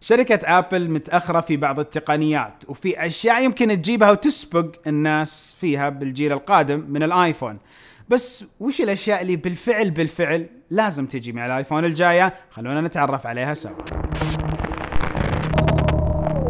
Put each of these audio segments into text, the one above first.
شركة ابل متأخرة في بعض التقنيات وفي اشياء يمكن تجيبها وتسبق الناس فيها بالجيل القادم من الايفون. بس وش الاشياء اللي بالفعل بالفعل لازم تجي مع الايفون الجاية؟ خلونا نتعرف عليها سوا.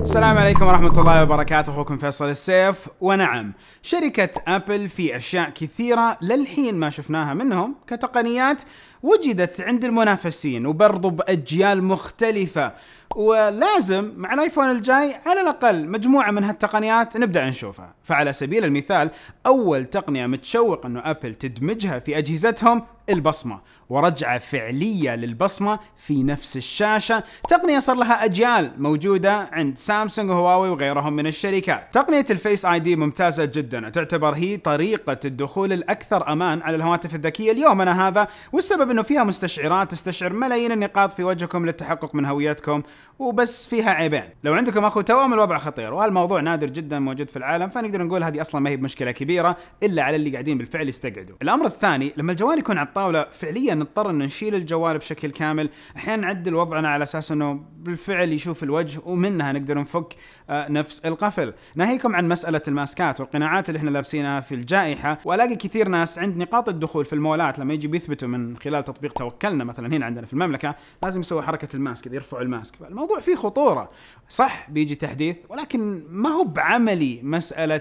السلام عليكم ورحمة الله وبركاته أخوكم فيصل السيف ونعم شركة أبل في أشياء كثيرة للحين ما شفناها منهم كتقنيات وجدت عند المنافسين وبرضو بأجيال مختلفة ولازم مع الايفون الجاي على الاقل مجموعه من هالتقنيات نبدا نشوفها، فعلى سبيل المثال اول تقنيه متشوق انه ابل تدمجها في اجهزتهم البصمه، ورجعة فعلية للبصمة في نفس الشاشة تقنية صار لها أجيال موجودة عند سامسونج وهواوي وغيرهم من الشركات تقنية الفيس آي دي ممتازة جدا تعتبر هي طريقة الدخول الأكثر أمان على الهواتف الذكية انا هذا والسبب أنه فيها مستشعرات تستشعر ملايين النقاط في وجهكم للتحقق من هويتكم وبس فيها عيبين لو عندكم اخو توام الوضع خطير وهالموضوع نادر جدا موجود في العالم فنقدر نقول هذه اصلا ما هي بمشكله كبيره الا على اللي قاعدين بالفعل يستقعدوا الامر الثاني لما الجوال يكون على الطاوله فعليا نضطر ان نشيل الجوال بشكل كامل احيانا نعدل وضعنا على اساس انه بالفعل يشوف الوجه ومنها نقدر نفك آه، نفس القفل ناهيكم عن مساله الماسكات والقناعات اللي احنا لابسينها في الجائحه والاقي كثير ناس عند نقاط الدخول في المولات لما يجي بيثبتوا من خلال تطبيق توكلنا مثلا هنا عندنا في المملكه لازم يسوي حركه الماسك يرفعوا الماسك فالموضوع الموضوع فيه خطوره صح بيجي تحديث ولكن ما هو بعملي مساله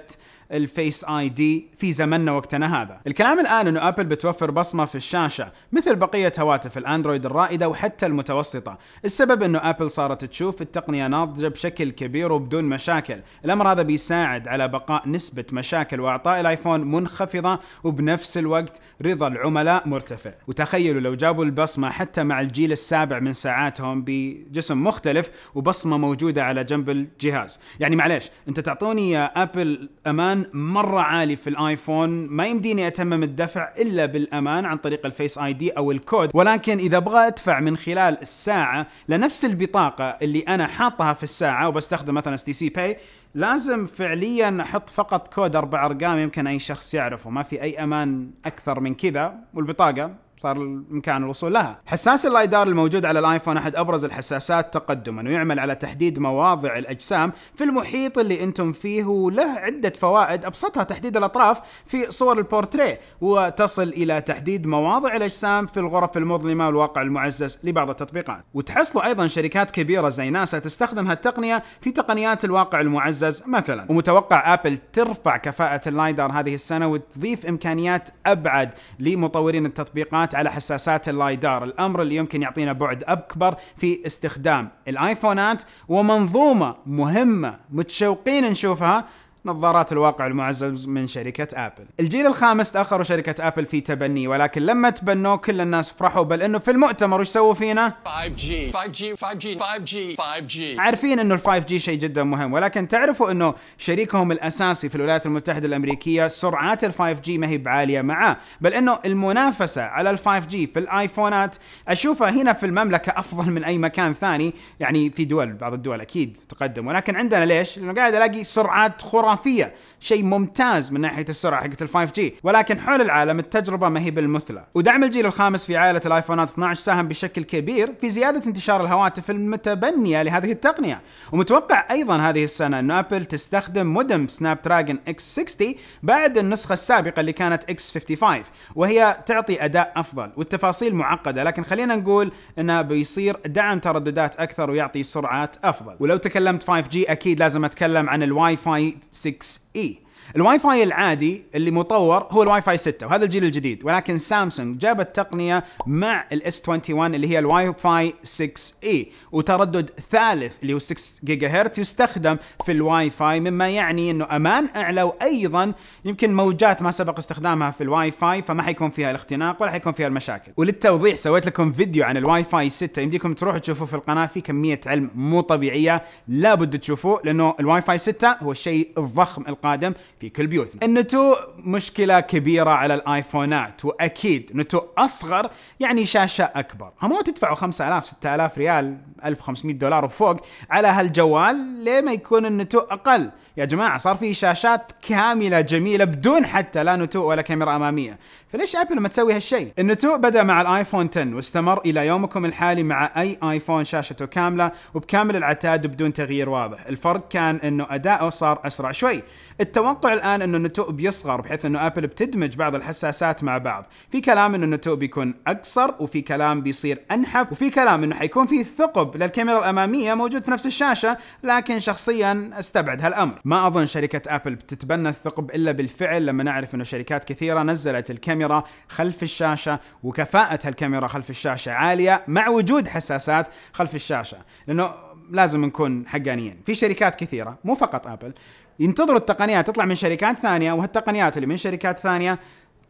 الفيس اي دي في زمننا وقتنا هذا الكلام الان انه ابل بتوفر بصمه في الشاشه مثل بقيه هواتف الاندرويد الرائده وحتى المتوسطه السبب انه ابل صارت تشوف التقنيه ناضجه بشكل كبير وبدون مشاكل الامر هذا بيساعد على بقاء نسبه مشاكل واعطاء الايفون منخفضه وبنفس الوقت رضا العملاء مرتفع وتخيلوا لو جابوا البصمه حتى مع الجيل السابع من ساعاتهم بجسم مختلف وبصمه موجوده على جنب الجهاز يعني معليش انت تعطوني يا ابل امان الامان مره عالي في الايفون ما يمديني اتمم الدفع الا بالامان عن طريق الفيس اي دي او الكود ولكن اذا ابغى ادفع من خلال الساعه لنفس البطاقه اللي انا حاطها في الساعه وبستخدم مثلا اس تي سي باي لازم فعليا احط فقط كود اربع ارقام يمكن اي شخص يعرفه ما في اي امان اكثر من كذا والبطاقه صار الامكان الوصول لها. حساس اللايدار الموجود على الايفون احد ابرز الحساسات تقدما ويعمل على تحديد مواضع الاجسام في المحيط اللي انتم فيه وله عده فوائد ابسطها تحديد الاطراف في صور البورتريه وتصل الى تحديد مواضع الاجسام في الغرف المظلمه والواقع المعزز لبعض التطبيقات. وتحصلوا ايضا شركات كبيره زي ناسا تستخدم هالتقنيه في تقنيات الواقع المعزز مثلا ومتوقع ابل ترفع كفاءه اللايدار هذه السنه وتضيف امكانيات ابعد لمطورين التطبيقات الخدمات على حساسات اللايدار الأمر اللي يمكن يعطينا بعد أكبر في استخدام الايفونات ومنظومة مهمة متشوقين نشوفها نظارات الواقع المعزز من شركة أبل الجيل الخامس تأخروا شركة أبل في تبنيه ولكن لما تبنوه كل الناس فرحوا بل أنه في المؤتمر وش سووا فينا 5G 5G 5G 5G 5G عارفين أنه ال 5G شيء جدا مهم ولكن تعرفوا أنه شريكهم الأساسي في الولايات المتحدة الأمريكية سرعات ال 5G ما هي بعالية معاه بل أنه المنافسة على ال 5G في الآيفونات أشوفها هنا في المملكة أفضل من أي مكان ثاني يعني في دول بعض الدول أكيد تقدم ولكن عندنا ليش؟ لأنه قاعد ألاقي سرعات خرافية خرافيه شيء ممتاز من ناحيه السرعه حقت ال5 جي ولكن حول العالم التجربه ما هي بالمثلى ودعم الجيل الخامس في عائله الايفونات 12 ساهم بشكل كبير في زياده انتشار الهواتف المتبنيه لهذه التقنيه ومتوقع ايضا هذه السنه ان ابل تستخدم مودم سناب دراجون اكس 60 بعد النسخه السابقه اللي كانت اكس 55 وهي تعطي اداء افضل والتفاصيل معقده لكن خلينا نقول انه بيصير دعم ترددات اكثر ويعطي سرعات افضل ولو تكلمت 5G اكيد لازم اتكلم عن الواي فاي 6a. الواي فاي العادي اللي مطور هو الواي فاي 6 وهذا الجيل الجديد ولكن سامسونج جابت تقنيه مع الاس 21 اللي هي الواي فاي 6 اي e، وتردد ثالث اللي هو 6 جيجا هرتز يستخدم في الواي فاي مما يعني انه امان اعلى وايضا يمكن موجات ما سبق استخدامها في الواي فاي فما حيكون فيها الاختناق ولا حيكون فيها المشاكل وللتوضيح سويت لكم فيديو عن الواي فاي 6 يمديكم تروحوا تشوفوه في القناه في كميه علم مو طبيعيه لابد تشوفوه لانه الواي فاي 6 هو الشيء الضخم القادم في كل بيوتنا. النتو مشكلة كبيرة على الايفونات واكيد نتو اصغر يعني شاشة اكبر، هم تدفعوا 5000 6000 ريال 1500 دولار وفوق على هالجوال ليه ما يكون النتو اقل؟ يا جماعه صار في شاشات كامله جميله بدون حتى لا نتوء ولا كاميرا اماميه فليش ابل ما تسوي هالشيء النتوء بدا مع الايفون 10 واستمر الى يومكم الحالي مع اي ايفون شاشته كامله وبكامل العتاد بدون تغيير واضح الفرق كان انه اداؤه صار اسرع شوي التوقع الان انه النتوء بيصغر بحيث انه ابل بتدمج بعض الحساسات مع بعض في كلام انه النتوء بيكون اقصر وفي كلام بيصير انحف وفي كلام انه حيكون في ثقب للكاميرا الاماميه موجود في نفس الشاشه لكن شخصيا استبعد هالامر ما اظن شركه ابل بتتبنى الثقب الا بالفعل لما نعرف انه شركات كثيره نزلت الكاميرا خلف الشاشه وكفاءه الكاميرا خلف الشاشه عاليه مع وجود حساسات خلف الشاشه لانه لازم نكون حقانيين في شركات كثيره مو فقط ابل ينتظروا التقنيات تطلع من شركات ثانيه وهالتقنيات اللي من شركات ثانيه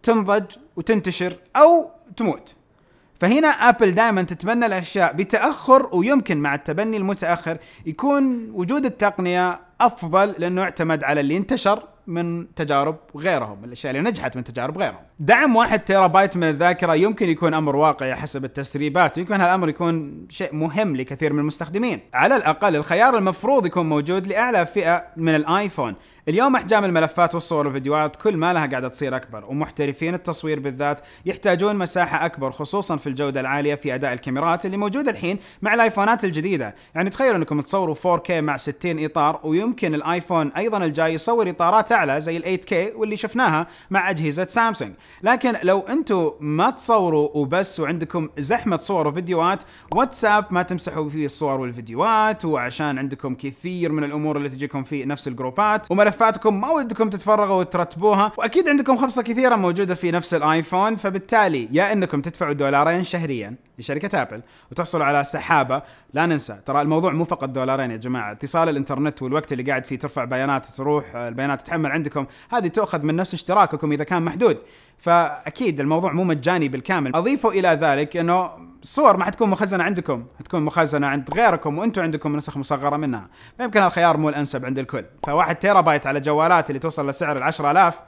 تنضج وتنتشر او تموت فهنا ابل دائما تتبنى الاشياء بتاخر ويمكن مع التبني المتاخر يكون وجود التقنيه افضل لانه اعتمد على اللي انتشر من تجارب غيرهم الاشياء اللي نجحت من تجارب غيرهم دعم واحد بايت من الذاكره يمكن يكون امر واقعي حسب التسريبات ويمكن هالامر يكون شيء مهم لكثير من المستخدمين على الاقل الخيار المفروض يكون موجود لاعلى فئه من الايفون اليوم احجام الملفات والصور والفيديوهات كل ما لها قاعده تصير اكبر ومحترفين التصوير بالذات يحتاجون مساحه اكبر خصوصا في الجوده العاليه في اداء الكاميرات اللي موجوده الحين مع الايفونات الجديده يعني تخيلوا انكم تصوروا 4K مع 60 اطار ويمكن الايفون ايضا الجاي يصور اطارات اعلى زي ال 8K واللي شفناها مع اجهزه سامسونج لكن لو انتم ما تصوروا وبس وعندكم زحمه صور وفيديوهات واتساب ما تمسحوا فيه الصور والفيديوهات وعشان عندكم كثير من الامور اللي تجيكم في نفس الجروبات وملف ملفاتكم ما ودكم تتفرغوا وترتبوها واكيد عندكم خبصه كثيره موجوده في نفس الايفون فبالتالي يا انكم تدفعوا دولارين شهريا لشركه ابل وتحصل على سحابه لا ننسى ترى الموضوع مو فقط دولارين يا جماعه اتصال الانترنت والوقت اللي قاعد فيه ترفع بيانات وتروح آه، البيانات تتحمل عندكم هذه تؤخذ من نفس اشتراككم اذا كان محدود فاكيد الموضوع مو مجاني بالكامل اضيفوا الى ذلك انه الصور ما حتكون مخزنه عندكم حتكون مخزنه عند غيركم وانتم عندكم نسخ مصغره منها فيمكن الخيار مو الانسب عند الكل فواحد تيرا بايت على جوالات اللي توصل لسعر ال 10000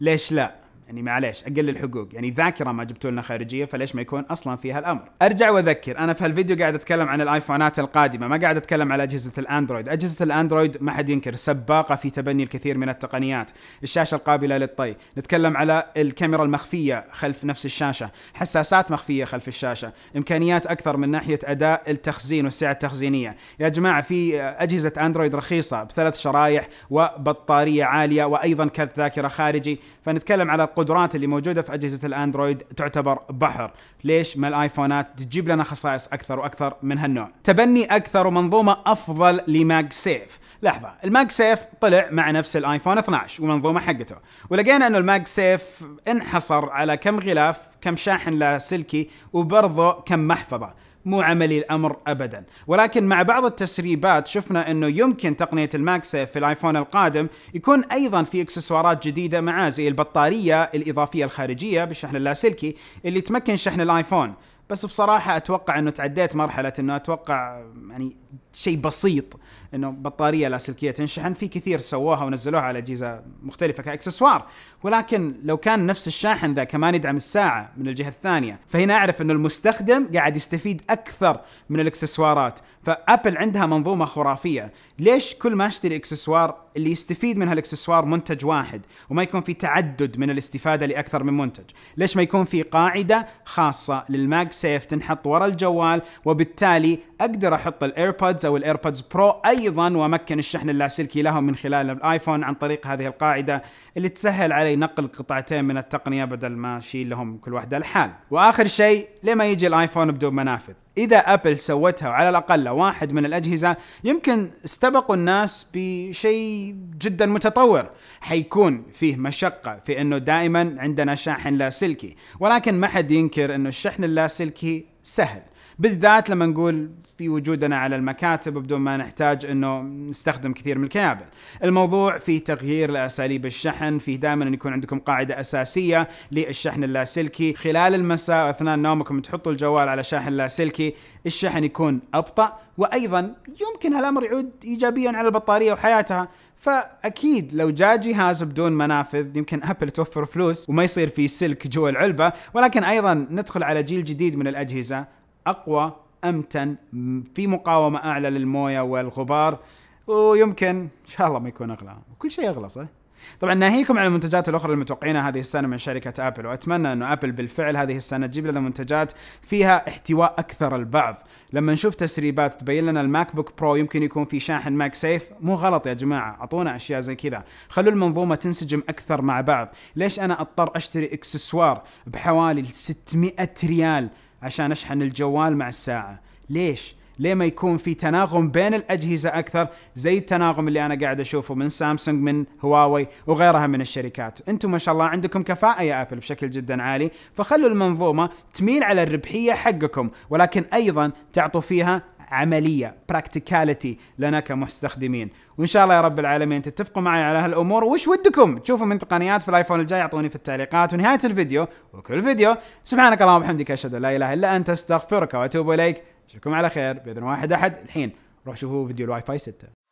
ليش لا يعني معليش اقل الحقوق يعني ذاكره ما جبتوا لنا خارجيه فليش ما يكون اصلا فيها الامر ارجع واذكر انا في هالفيديو قاعد اتكلم عن الايفونات القادمه ما قاعد اتكلم على اجهزه الاندرويد اجهزه الاندرويد ما حد ينكر سباقه في تبني الكثير من التقنيات الشاشه القابله للطي نتكلم على الكاميرا المخفيه خلف نفس الشاشه حساسات مخفيه خلف الشاشه امكانيات اكثر من ناحيه اداء التخزين والسعه التخزينيه يا جماعه في اجهزه اندرويد رخيصه بثلاث شرايح وبطاريه عاليه وايضا كرت ذاكره خارجي فنتكلم على القدرات اللي موجوده في اجهزه الاندرويد تعتبر بحر ليش ما الايفونات تجيب لنا خصائص اكثر واكثر من هالنوع تبني اكثر ومنظومه افضل لماج سيف لحظة الماج سيف طلع مع نفس الايفون 12 ومنظومة حقته ولقينا انه الماج سيف انحصر على كم غلاف كم شاحن لاسلكي وبرضه كم محفظة مو عملي الامر ابدا ولكن مع بعض التسريبات شفنا انه يمكن تقنيه الماكس في الايفون القادم يكون ايضا في اكسسوارات جديده معاه زي البطاريه الاضافيه الخارجيه بالشحن اللاسلكي اللي تمكن شحن الايفون بس بصراحه اتوقع انه تعديت مرحله انه اتوقع يعني شيء بسيط انه بطاريه لاسلكيه تنشحن في كثير سووها ونزلوها على اجهزه مختلفه كاكسسوار ولكن لو كان نفس الشاحن ذا كمان يدعم الساعه من الجهه الثانيه فهنا اعرف انه المستخدم قاعد يستفيد اكثر من الاكسسوارات فابل عندها منظومه خرافيه ليش كل ما اشتري اكسسوار اللي يستفيد من هالاكسسوار منتج واحد وما يكون في تعدد من الاستفاده لاكثر من منتج، ليش ما يكون في قاعده خاصه للماج سيف تنحط ورا الجوال وبالتالي اقدر احط الايربودز او الايربودز برو ايضا وامكن الشحن اللاسلكي لهم من خلال الايفون عن طريق هذه القاعده اللي تسهل علي نقل قطعتين من التقنيه بدل ما اشيل لهم كل واحده لحال. واخر شيء لما ما يجي الايفون بدون منافذ؟ اذا ابل سوتها على الاقل واحد من الاجهزه يمكن استبقوا الناس بشيء جدا متطور حيكون فيه مشقه في انه دائما عندنا شاحن لاسلكي ولكن ما حد ينكر انه الشحن اللاسلكي سهل بالذات لما نقول في وجودنا على المكاتب بدون ما نحتاج انه نستخدم كثير من الكيابل. الموضوع في تغيير لاساليب الشحن، في دائما ان يكون عندكم قاعده اساسيه للشحن اللاسلكي، خلال المساء اثناء نومكم تحطوا الجوال على شاحن لاسلكي، الشحن يكون ابطأ وايضا يمكن هالامر يعود ايجابيا على البطاريه وحياتها، فاكيد لو جاء جهاز بدون منافذ يمكن ابل توفر فلوس وما يصير في سلك جوا العلبه، ولكن ايضا ندخل على جيل جديد من الاجهزه اقوى امتن في مقاومه اعلى للمويه والغبار ويمكن ان شاء الله ما يكون اغلى كل شيء اغلى صح طبعا ناهيكم عن المنتجات الاخرى المتوقعينها هذه السنه من شركه ابل واتمنى انه ابل بالفعل هذه السنه تجيب لنا منتجات فيها احتواء اكثر البعض لما نشوف تسريبات تبين لنا الماك بوك برو يمكن يكون في شاحن ماك سيف مو غلط يا جماعه اعطونا اشياء زي كذا خلوا المنظومه تنسجم اكثر مع بعض ليش انا اضطر اشتري اكسسوار بحوالي 600 ريال عشان اشحن الجوال مع الساعه ليش ليه ما يكون في تناغم بين الاجهزه اكثر زي التناغم اللي انا قاعد اشوفه من سامسونج من هواوي وغيرها من الشركات انتم ما شاء الله عندكم كفاءه يا ابل بشكل جدا عالي فخلوا المنظومه تميل على الربحيه حقكم ولكن ايضا تعطوا فيها عمليه براكتيكاليتي لنا كمستخدمين وان شاء الله يا رب العالمين تتفقوا معي على هالامور وش ودكم تشوفوا من تقنيات في الايفون الجاي اعطوني في التعليقات ونهايه الفيديو وكل فيديو سبحانك اللهم وبحمدك اشهد ان لا اله الا انت استغفرك واتوب اليك اشوفكم على خير باذن واحد احد الحين روح شوفوا فيديو الواي فاي 6